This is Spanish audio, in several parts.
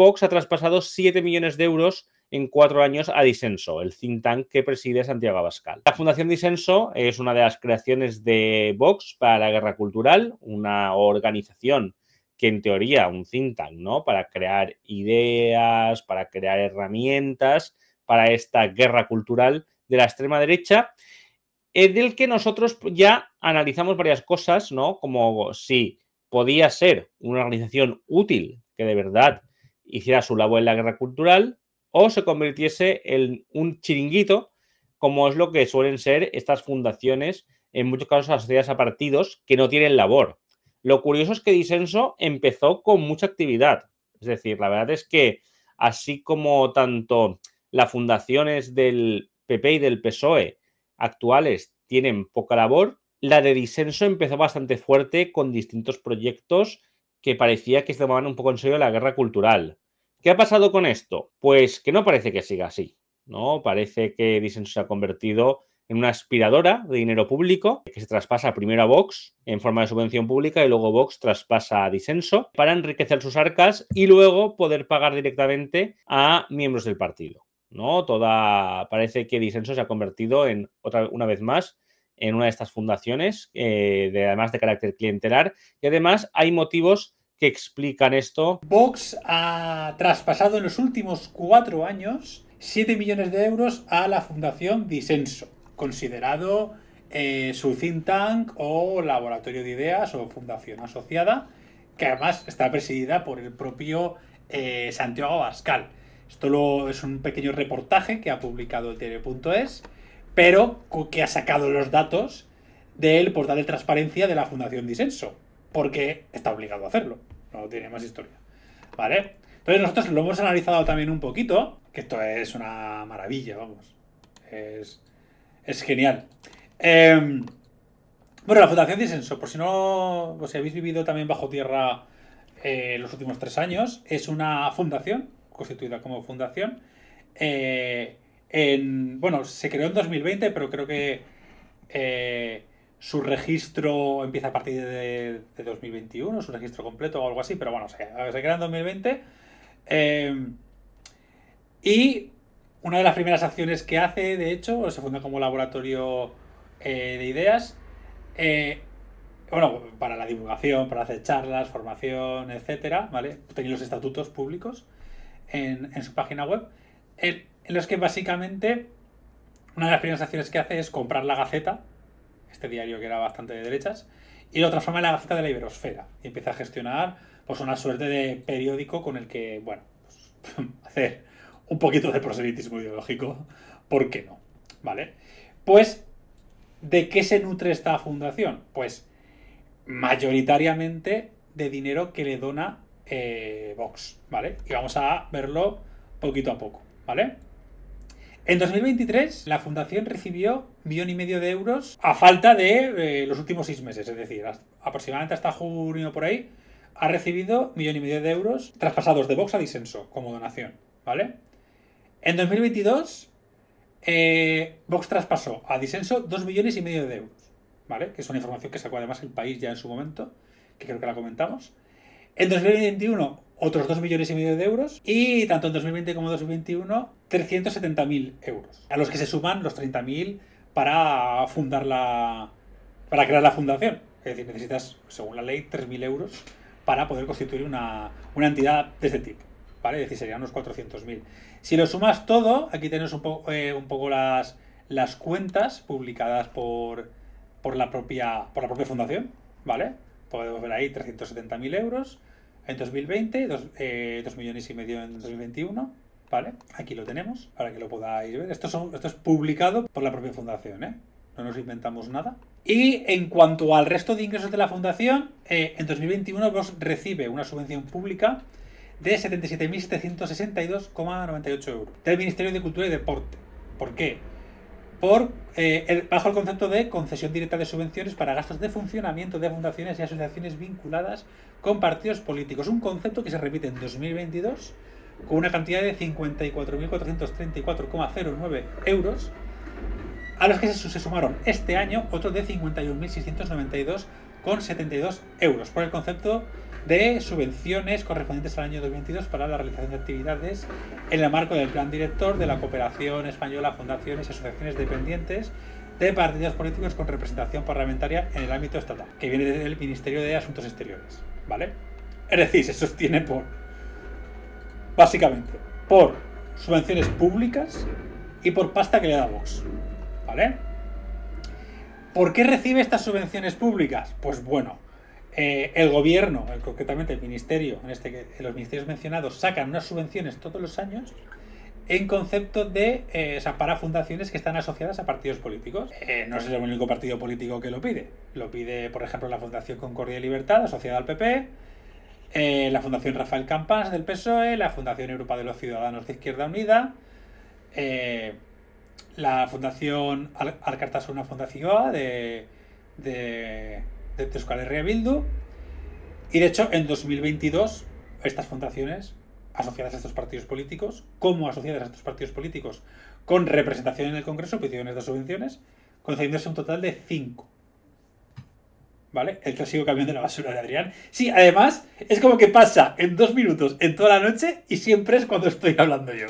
Vox ha traspasado 7 millones de euros en cuatro años a Disenso, el think tank que preside Santiago Abascal. La Fundación Disenso es una de las creaciones de Vox para la guerra cultural, una organización que en teoría un think tank, ¿no? Para crear ideas, para crear herramientas para esta guerra cultural de la extrema derecha, eh, del que nosotros ya analizamos varias cosas, ¿no? Como si podía ser una organización útil que de verdad hiciera su labor en la guerra cultural o se convirtiese en un chiringuito, como es lo que suelen ser estas fundaciones, en muchos casos asociadas a partidos que no tienen labor. Lo curioso es que Disenso empezó con mucha actividad. Es decir, la verdad es que así como tanto las fundaciones del PP y del PSOE actuales tienen poca labor, la de disenso empezó bastante fuerte con distintos proyectos que parecía que se tomaban un poco en serio la guerra cultural. ¿Qué ha pasado con esto? Pues que no parece que siga así, ¿no? Parece que Disenso se ha convertido en una aspiradora de dinero público que se traspasa primero a Vox en forma de subvención pública y luego Vox traspasa a disenso para enriquecer sus arcas y luego poder pagar directamente a miembros del partido. ¿no? Toda parece que disenso se ha convertido en otra una vez más en una de estas fundaciones, eh, además de carácter clientelar. Y además hay motivos que explican esto. Vox ha traspasado en los últimos cuatro años 7 millones de euros a la Fundación Disenso, considerado eh, su think tank o laboratorio de ideas o fundación asociada, que además está presidida por el propio eh, Santiago Abascal. Esto es un pequeño reportaje que ha publicado el pero que ha sacado los datos del portal de transparencia de la Fundación Disenso, porque está obligado a hacerlo, no tiene más historia. ¿Vale? Entonces nosotros lo hemos analizado también un poquito, que esto es una maravilla, vamos. Es, genial. Em, bueno, la Fundación Disenso, por si no, si habéis vivido también bajo tierra eh, los últimos tres años, es una fundación, constituida como fundación, eh, bueno, se creó en 2020, pero creo que eh, su registro empieza a partir de, 2021, su registro completo o algo así, pero bueno, se, se crea en 2020. Eh, y una de las primeras acciones que hace, de hecho, se funda como laboratorio eh, de ideas, bueno, para la divulgación, para hacer charlas, formación, etcétera, ¿vale? Tenía los estatutos públicos en, su página web en los que básicamente una de las primeras acciones que hace es comprar la Gaceta, este diario que era bastante de derechas, y lo transforma en la Gaceta de la Iberosfera y empieza a gestionar pues una suerte de periódico con el que, bueno, pues, hacer un poquito de proselitismo ideológico, ¿por qué no? ¿Vale? Pues, ¿de qué se nutre esta fundación? Pues, mayoritariamente de dinero que le dona eh, Vox, ¿vale? Y vamos a verlo poquito a poco, ¿vale? En 2023, la fundación recibió millón y medio de euros a falta de eh, los últimos seis meses, es decir, aproximadamente hasta junio por ahí, ha recibido millón y medio de euros traspasados de Vox a Disenso como donación, ¿vale? En 2022, eh, Vox traspasó a Disenso dos millones y medio de euros, ¿vale? Que es una información que sacó además el país ya en su momento, que creo que la comentamos. En 2021, otros 2 millones y medio de euros y tanto en 2020 como 2021 370.000 euros, a los que se suman los 30.000 para fundar la... para crear la fundación. Es decir, necesitas, según la ley, 3.000 euros para poder constituir una, entidad de este tipo. ¿vale? Es decir, serían unos 400.000. Si lo sumas todo, aquí tienes eh, un, poco las, las cuentas publicadas por, por, la propia, por la propia fundación, ¿vale? Podemos ver ahí 370.000 euros, en 2020, 2 eh, millones y medio en 2021. ¿Vale? Aquí lo tenemos para que lo podáis ver. Esto, son, es publicado por la propia fundación, ¿eh? No nos inventamos nada. Y en cuanto al resto de ingresos de la fundación, eh, en 2021 vos recibe una subvención pública de 77.762,98 euros del Ministerio de Cultura y Deporte. ¿Por qué? por, eh, el, bajo el concepto de concesión directa de subvenciones para gastos de funcionamiento de fundaciones y asociaciones vinculadas con partidos políticos. Un concepto que se repite en 2022 con una cantidad de 54.434,09 euros, a los que se, sumaron este año otros de 51.692,72 euros por el concepto de subvenciones correspondientes al año 2022 para la realización de actividades en el marco del plan director de la cooperación española, fundaciones y asociaciones dependientes de partidos políticos con representación parlamentaria en el ámbito estatal, que viene del Ministerio de Asuntos Exteriores, ¿vale? Es decir, se sostiene por, básicamente, por subvenciones públicas y por pasta que le da Vox, ¿vale? ¿Por qué recibe estas subvenciones públicas? Pues bueno, eh, el gobierno, concretamente el ministerio, en este que los ministerios mencionados sacan unas subvenciones todos los años en concepto de, eh, o para fundaciones que están asociadas a partidos políticos. Eh, no es el único partido político que lo pide. Lo pide, por ejemplo, la Fundación Concordia y Libertad, asociada al PP, la Fundación Rafael Campas del PSOE, la Fundación Europa de los Ciudadanos de Izquierda Unida, la Fundación Al una fundación de, de de Euskal Herria Bildu. Y de hecho, en 2022, estas fundaciones asociadas a estos partidos políticos, como asociadas a estos partidos políticos, con representación en el Congreso, pidieron pues estas subvenciones, concediéndose un total de 5. ¿Vale? El clásico camión de la basura de Adrián. Sí, además, es como que pasa en dos minutos, en toda la noche, y siempre es cuando estoy hablando yo.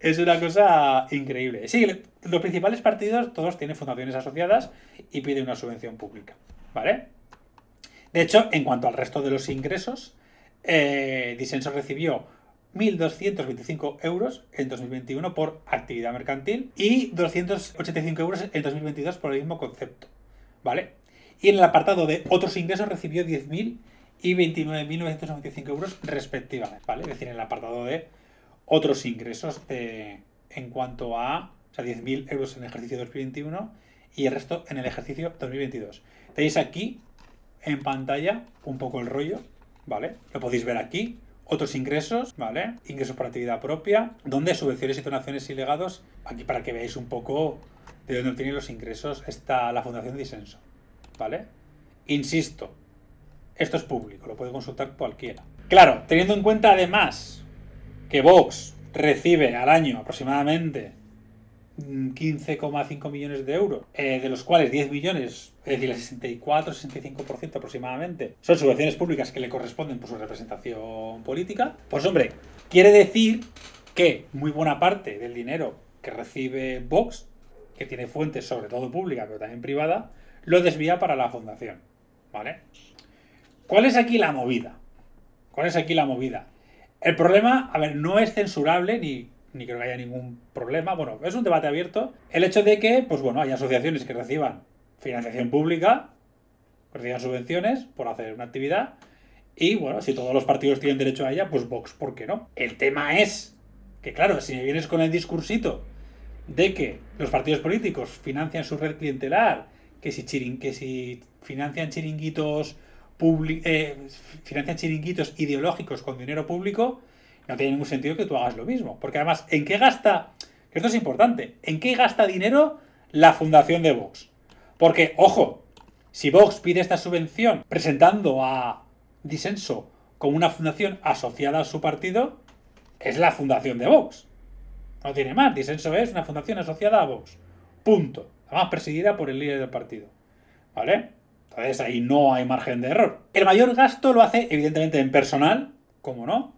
Es una cosa increíble. Sí, los principales partidos todos tienen fundaciones asociadas y piden una subvención pública. De hecho, en cuanto al resto de los ingresos, eh, Disenso recibió 1.225 euros en 2021 por actividad mercantil y 285 euros en 2022 por el mismo concepto, ¿vale? Y en el apartado de otros ingresos recibió 10.000 y 29.995 euros respectivamente, ¿vale? Es decir, en el apartado de otros ingresos en cuanto a 10.000 euros en el ejercicio 2021 y el resto en el ejercicio 2022. Tenéis aquí en pantalla un poco el rollo, ¿vale? Lo podéis ver aquí. Otros ingresos, ¿vale? Ingresos por actividad propia, donde subvenciones y donaciones y legados, aquí para que veáis un poco de dónde obtienen los ingresos, está la Fundación Disenso, ¿vale? Insisto, esto es público, lo puede consultar cualquiera. Claro, teniendo en cuenta además que Vox recibe al año aproximadamente 15,5 millones de euros, eh, de los cuales 10 millones, es decir, el 64-65% aproximadamente, son subvenciones públicas que le corresponden por su representación política, pues hombre, quiere decir que muy buena parte del dinero que recibe Vox, que tiene fuentes sobre todo pública, pero también privada, lo desvía para la fundación. ¿Vale? ¿Cuál es aquí la movida? ¿Cuál es aquí la movida? El problema, a ver, no es censurable ni ni creo que haya ningún problema. Bueno, es un debate abierto. El hecho de que, pues bueno, hay asociaciones que reciban financiación pública, reciban subvenciones por hacer una actividad. Y bueno, si todos los partidos tienen derecho a ella, pues Vox, ¿por qué no? El tema es que, claro, si me vienes con el discursito de que los partidos políticos financian su red clientelar, que si, que si financian chiringuitos eh, financian chiringuitos ideológicos con dinero público, no tiene ningún sentido que tú hagas lo mismo. Porque además, ¿en qué gasta? Esto es importante. ¿En qué gasta dinero la fundación de Vox? Porque, ojo, si Vox pide esta subvención presentando a Disenso como una fundación asociada a su partido, es la fundación de Vox. No tiene más. Disenso es una fundación asociada a Vox. Punto. Además, presidida por el líder del partido. ¿Vale? Entonces ahí no hay margen de error. El mayor gasto lo hace, evidentemente, en personal, como no,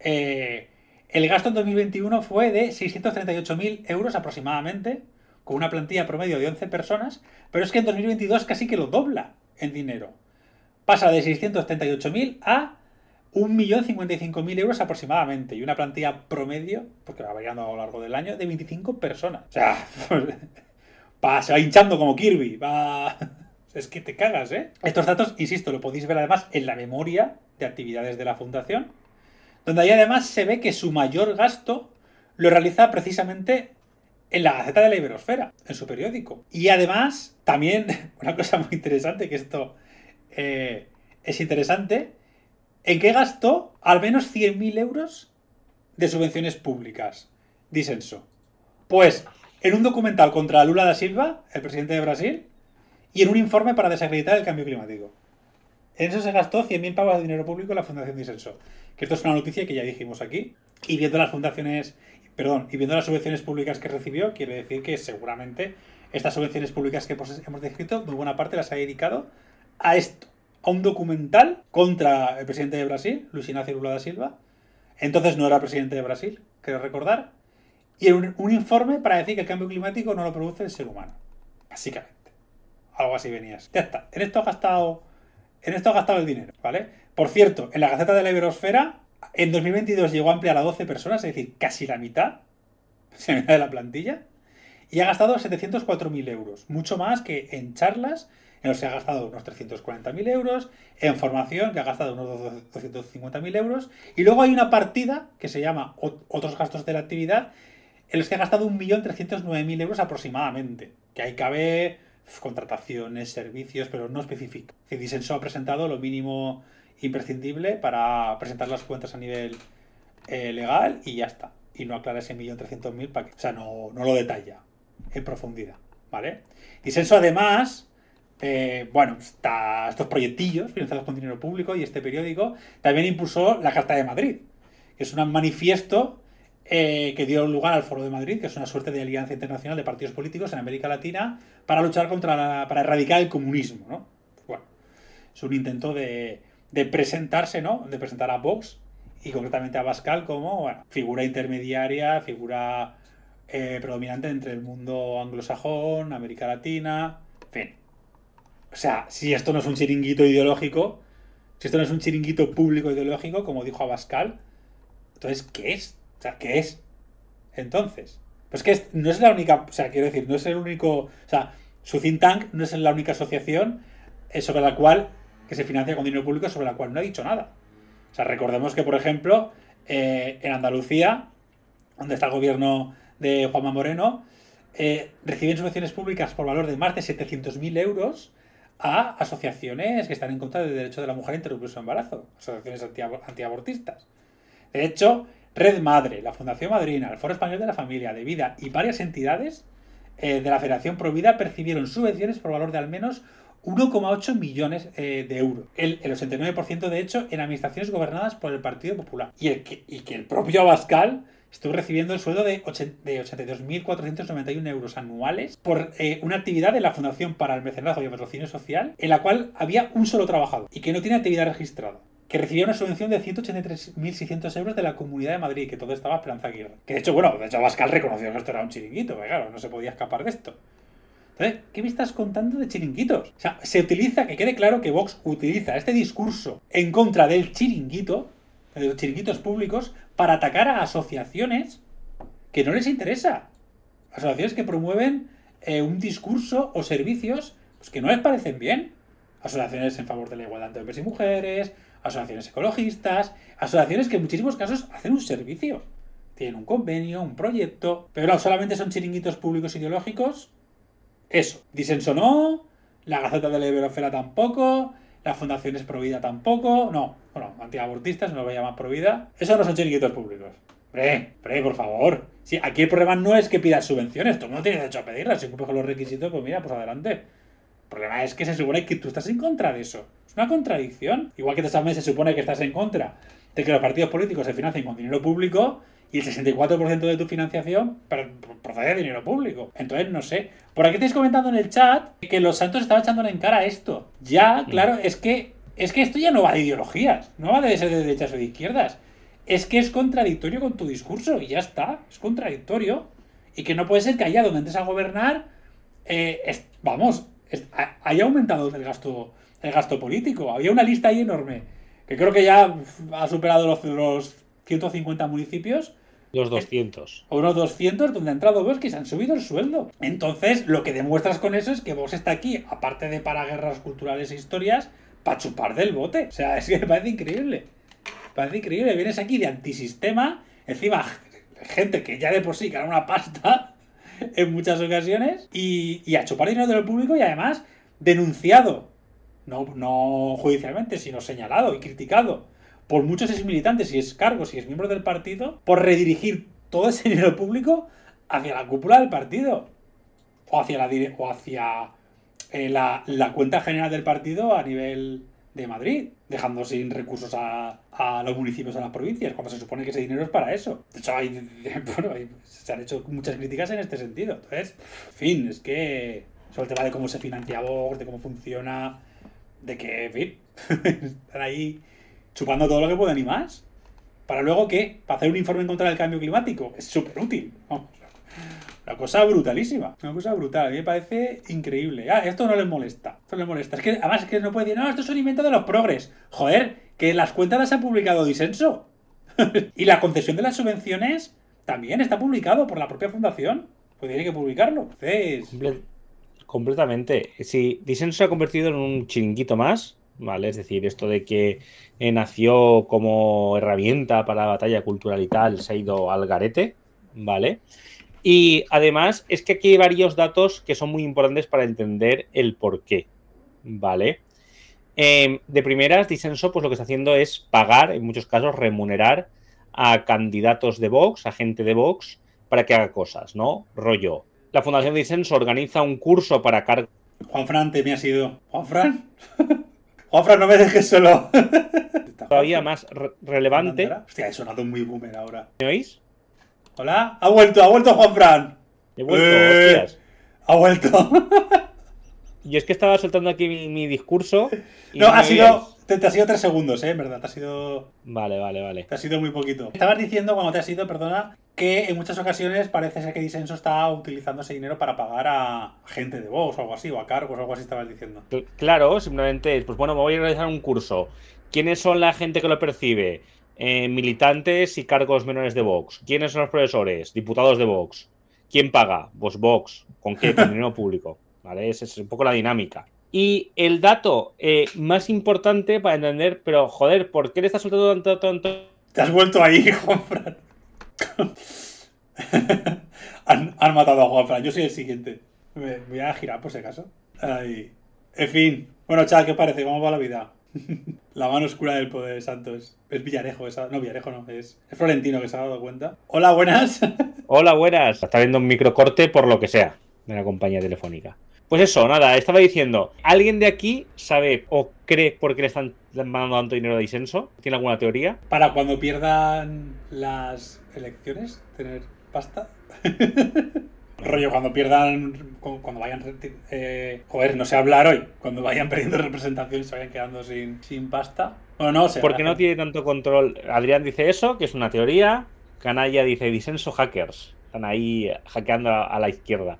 eh, el gasto en 2021 fue de 638.000 euros aproximadamente, con una plantilla promedio de 11 personas, pero es que en 2022 casi que lo dobla en dinero. Pasa de 638.000 a 1.055.000 euros aproximadamente y una plantilla promedio, porque va variando a lo largo del año, de 25 personas. O sea, va, se va hinchando como Kirby, va... Es que te cagas, ¿eh? Estos datos, insisto, lo podéis ver además en la memoria de actividades de la fundación, donde ahí además se ve que su mayor gasto lo realiza precisamente en la Gaceta de la Iberosfera, en su periódico. Y además, también, una cosa muy interesante, que esto eh, es interesante, en que gastó al menos 100.000 euros de subvenciones públicas, disenso. Pues, en un documental contra Lula da Silva, el presidente de Brasil, y en un informe para desacreditar el cambio climático. En eso se gastó 100.000 pavos de dinero público en la Fundación Disenso. Que esto es una noticia que ya dijimos aquí. Y viendo las fundaciones, perdón, y viendo las subvenciones públicas que recibió, quiere decir que seguramente estas subvenciones públicas que hemos descrito, muy buena parte las ha dedicado a esto, a un documental contra el presidente de Brasil, Luis Inácio Lula da Silva. Entonces no era presidente de Brasil, creo recordar. Y un, un informe para decir que el cambio climático no lo produce el ser humano. Básicamente. Algo así venías. Ya está. En esto ha gastado en esto ha gastado el dinero, ¿vale? Por cierto, en la Gaceta de la Iberosfera, en 2022 llegó a ampliar a 12 personas, es decir, casi la mitad, la mitad de la plantilla, y ha gastado 704.000 euros, mucho más que en charlas, en los que ha gastado unos 340.000 euros, en formación, que ha gastado unos 250.000 euros, y luego hay una partida que se llama Otros gastos de la actividad, en los que ha gastado 1.309.000 euros aproximadamente, que hay que cabe contrataciones, servicios, pero no especifica. Es Disenso ha presentado lo mínimo imprescindible para presentar las cuentas a nivel eh, legal y ya está. Y no aclara ese millón trescientos mil para que. O sea, no, lo detalla en profundidad. ¿Vale? Disenso, además, eh, bueno, está estos proyectillos financiados con dinero público y este periódico también impulsó la Carta de Madrid, que es un manifiesto eh, que dio lugar al Foro de Madrid, que es una suerte de alianza internacional de partidos políticos en América Latina para luchar contra la, para erradicar el comunismo, ¿no? Bueno, es un intento de, presentarse, ¿no? De presentar a Vox y concretamente a Pascal como figura intermediaria, figura eh, predominante entre el mundo anglosajón, América Latina, en fin. O sea, si esto no es un chiringuito ideológico, si esto no es un chiringuito público ideológico, como dijo Abascal, entonces, ¿qué es? sea, ¿qué es? Entonces, pues que no es la única, o sea, quiero decir, no es el único, o sea, su think tank no es la única asociación eh, sobre la cual, que se financia con dinero público, sobre la cual no ha dicho nada. O sea, recordemos que, por ejemplo, eh, en Andalucía, donde está el gobierno de Juanma Moreno, eh, reciben subvenciones públicas por valor de más de 700.000 euros a asociaciones que están en contra del derecho de la mujer a interrumpir su embarazo, asociaciones antiabortistas. De hecho, Red Madre, la Fundación Madrina, el Foro Español de la Familia, de Vida y varias entidades eh, de la Federación Provida percibieron subvenciones por valor de al menos 1,8 millones eh, de euros. El, 89% de hecho en administraciones gobernadas por el Partido Popular. Y, que, el propio Abascal estuvo recibiendo el sueldo de, 82.491 euros anuales por eh, una actividad de la Fundación para el Mecenazgo y el Patrocinio Social, en la cual había un solo trabajador y que no tiene actividad registrada que recibía una subvención de 183.600 euros de la Comunidad de Madrid, que todo estaba Esperanza Aguirre. Que de hecho, bueno, de hecho Abascal reconoció que esto era un chiringuito, que claro, no se podía escapar de esto. Entonces, ¿qué me estás contando de chiringuitos? O sea, se utiliza, que quede claro que Vox utiliza este discurso en contra del chiringuito, de los chiringuitos públicos, para atacar a asociaciones que no les interesa. Asociaciones que promueven eh, un discurso o servicios pues, que no les parecen bien. Asociaciones en favor de la igualdad entre hombres y mujeres, asociaciones ecologistas, asociaciones que en muchísimos casos hacen un servicio. Tienen un convenio, un proyecto, pero solamente son chiringuitos públicos ideológicos. Eso. Disenso no, la Gazeta de la Iberofera tampoco, Fundación es Provida tampoco, no, bueno, antiabortistas no lo voy a llamar Provida. Eso no son chiringuitos públicos. Pre, pre, por favor. Sí, aquí el problema no es que pidas subvenciones, tú no tienes derecho a pedirlas. Si cumples con los requisitos, pues mira, pues adelante. El problema es que se supone que tú estás en contra de eso una contradicción. Igual que te sabes, se supone que estás en contra de que los partidos políticos se financien con dinero público y el 64% de tu financiación procede de dinero público. Entonces, no sé. Por aquí estáis comentando en el chat que los santos estaban echándole en cara esto. Ya, mm. claro, es que, es que esto ya no va de ideologías, no va de ser de derechas o de izquierdas. Es que es contradictorio con tu discurso y ya está, es contradictorio. Y que no puede ser que allá donde entres a gobernar, eh, vamos, haya aumentado el gasto el gasto político. Había una lista ahí enorme, que creo que ya ha superado los, los 150 municipios. Los 200. Eh, o unos 200 donde ha entrado vos que se han subido el sueldo. Entonces, lo que demuestras con eso es que vos está aquí, aparte de para guerras culturales e historias, para chupar del bote. O sea, es que me parece increíble. Me parece increíble. Vienes aquí de antisistema, encima gente que ya de por sí gana una pasta en muchas ocasiones, y, y a chupar dinero del público y además denunciado no, no judicialmente, sino señalado y criticado por muchos ex militantes y ex cargos y ex miembros del partido por redirigir todo ese dinero público hacia la cúpula del partido o hacia la, o hacia, eh, la, cuenta general del partido a nivel de Madrid, dejando sin recursos a, los municipios, a las provincias, cuando se supone que ese dinero es para eso. De hecho, se han hecho muchas críticas en este sentido. Entonces, fin, es que sobre el tema de cómo se financia Vox, de cómo funciona, de que, en fin, están ahí chupando todo lo que pueden y más. Para luego, ¿qué? Para hacer un informe en contra del cambio climático. Es súper útil. Vamos. Una cosa brutalísima. Una cosa brutal. A mí me parece increíble. Ah, esto no les molesta. Esto no les molesta. Es que además es que no puede decir, no, esto es un invento de los progres. Joder, que las cuentas las ha publicado Disenso. y la concesión de las subvenciones también está publicado por la propia fundación. Pues tiene que publicarlo. Entonces... Completamente. Si Disenso se ha convertido en un chiringuito más, ¿vale? Es decir, esto de que eh, nació como herramienta para batalla cultural y tal, se ha ido al garete, ¿vale? Y además es que aquí hay varios datos que son muy importantes para entender el por qué, ¿vale? Em, de primeras, Disenso pues lo que está haciendo es pagar, en muchos casos remunerar a candidatos de Vox, a gente de Vox, para que haga cosas, ¿no? Rollo, la Fundación Disenso organiza un curso para cargos. Juanfran, te me Juan Fran. Juanfran. Juanfran, no me dejes solo. Todavía más relevante. Hostia, he sonado muy boomer ahora. ¿Me oís? Hola. Ha vuelto, ha vuelto Juanfran. He vuelto, hostias. Eh, ha vuelto. Yo es que estaba soltando aquí mi, discurso. no, ha sido. Te, ha sido tres segundos, ¿eh? En verdad, te ha sido. Vale, vale, vale. Te ha sido muy poquito. Estabas diciendo, cuando te ha sido, perdona, que en muchas ocasiones parece ser que Disenso está utilizando ese dinero para pagar a gente de Vox o algo así, o a cargos o algo así, estabas diciendo. Claro, simplemente, pues bueno, me voy a realizar un curso. ¿Quiénes son la gente que lo percibe? Eh, militantes y cargos menores de Vox. ¿Quiénes son los profesores? Diputados de Vox. ¿Quién paga? Pues Vox. ¿Con qué? Con dinero público. ¿vale? Esa es un poco la dinámica. Y el dato eh, más importante para entender, pero joder, ¿por qué le estás soltando tanto, tanto? Te has vuelto ahí, Juanfran. han, han, matado a Juanfran, yo soy el siguiente. Me, voy a girar por si acaso. Ahí. En fin. Bueno, chaval, ¿qué parece? ¿Cómo va la vida? la mano oscura del poder, Santos. Es Villarejo, esa. No, Villarejo no, es, Florentino que se ha dado cuenta. Hola, buenas. Hola, buenas. Está viendo un microcorte por lo que sea de una compañía telefónica. Pues eso, nada, estaba diciendo, ¿alguien de aquí sabe o cree por qué le están mandando tanto dinero a disenso? ¿Tiene alguna teoría? Para cuando pierdan las elecciones, tener pasta. Rollo, cuando pierdan, cuando vayan, eh, joder, no sé hablar hoy, cuando vayan perdiendo representación y se vayan quedando sin, sin pasta. ¿O no, Porque no tiene tanto control. Adrián dice eso, que es una teoría. Canalla dice disenso hackers están ahí hackeando a, la izquierda.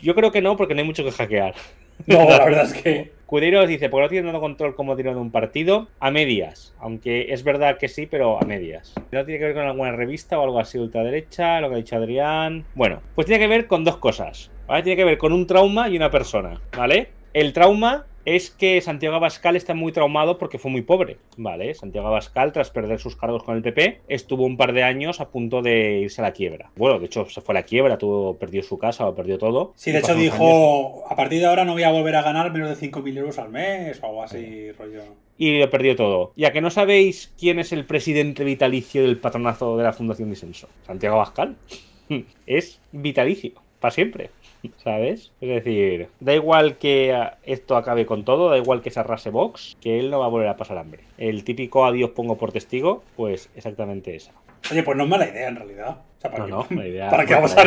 Yo creo que no, porque no hay mucho que hackear. No, la verdad es que. Cudero dice, porque no tiene tanto control como tiene de un partido, a medias. Aunque es verdad que sí, pero a medias. No tiene que ver con alguna revista o algo así ultraderecha, lo que ha dicho Adrián. Bueno, pues tiene que ver con dos cosas. Tiene que ver con un trauma y una persona, ¿vale? El trauma es que Santiago Abascal está muy traumado porque fue muy pobre, ¿vale? Santiago Abascal, tras perder sus cargos con el PP, estuvo un par de años a punto de irse a la quiebra. Bueno, de hecho, se fue a la quiebra, tuvo, perdió su casa, o perdió todo. Sí, de hecho dijo, a partir de ahora no voy a volver a ganar menos de 5.000 euros al mes o algo así, rollo. Y lo perdió todo. Ya que no sabéis quién es el presidente vitalicio del patronazo de la Fundación Disenso. Santiago Abascal. es vitalicio, para siempre. ¿Sabes? Es decir, da igual que esto acabe con todo, da igual que se arrase Vox, que él no va a volver a pasar hambre. El típico adiós pongo por testigo, pues exactamente eso Oye, pues no es mala idea en realidad. ¿para no, no, idea. ¿Para qué vamos, a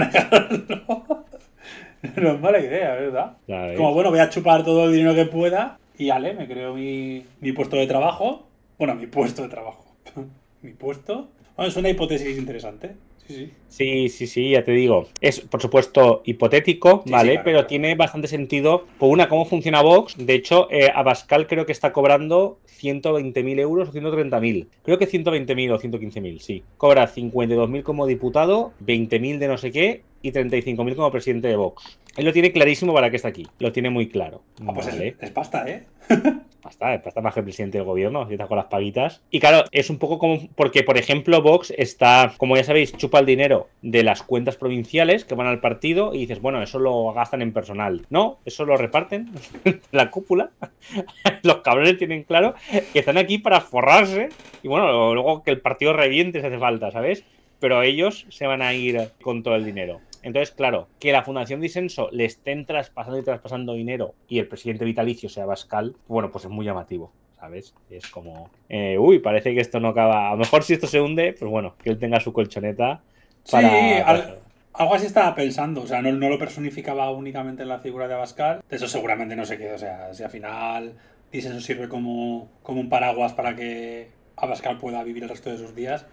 negarlo? no es mala idea, ¿verdad? Como bueno, voy a chupar todo el dinero que pueda y ale, me creo mi, mi puesto de trabajo. Bueno, mi puesto de trabajo. mi puesto. Bueno, es una hipótesis interesante. Sí, sí, sí, ya te digo. Es, por supuesto, hipotético, ¿vale? Pero tiene bastante sentido. Por una, cómo funciona Vox. De hecho, a eh, Abascal creo que está cobrando 120.000 euros o 130.000. Creo que 120.000 o 115.000, sí. Cobra 52.000 como diputado, 20.000 de no sé qué y 35.000 como presidente de Vox. Él lo tiene clarísimo para qué está aquí. Lo tiene muy claro. Ah, pues es, pasta, ¿eh? pasta, es pasta Más que el presidente del gobierno, si está con las paguitas. Y claro, es un poco como porque, por ejemplo, Vox está, como ya sabéis, chupa el dinero de las cuentas provinciales que van al partido y dices, bueno, eso lo gastan en personal. No, eso lo reparten la cúpula. Los cabrones tienen claro que están aquí para forrarse y bueno, luego que el partido reviente se hace falta, ¿sabes? Pero ellos se van a ir con todo el dinero. Entonces, claro, que la Fundación Disenso le estén traspasando y traspasando dinero y el presidente vitalicio sea Bascal, bueno, pues es muy llamativo. ¿sabes? Es como, eh, uy, parece que esto no acaba. A lo mejor si esto se hunde, pues bueno, que él tenga su colchoneta. Para... Sí, algo así estaba pensando. O sea, no, lo personificaba únicamente en la figura de Abascal. De eso seguramente no se qué. O sea, si al final Disenso sirve como, como un paraguas para que Abascal pueda vivir el resto de sus días,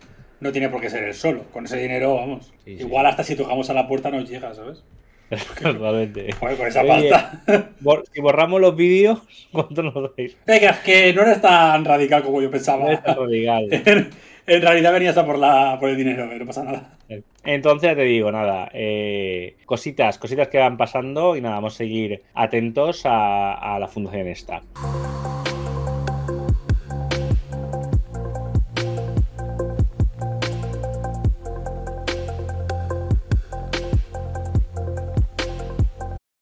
no tiene por qué ser el solo. Con ese dinero, vamos. igual hasta si tocamos a la puerta nos llega, ¿sabes? con esa si borramos los vídeos, ¿cuánto nos dais? Venga, eh, que no eres tan radical como yo pensaba. radical. en, realidad venía a por, la, el dinero, pero eh, no pasa nada. Entonces ya te digo, nada, eh, cositas, cositas que van pasando y nada, vamos a seguir atentos a, a la fundación esta.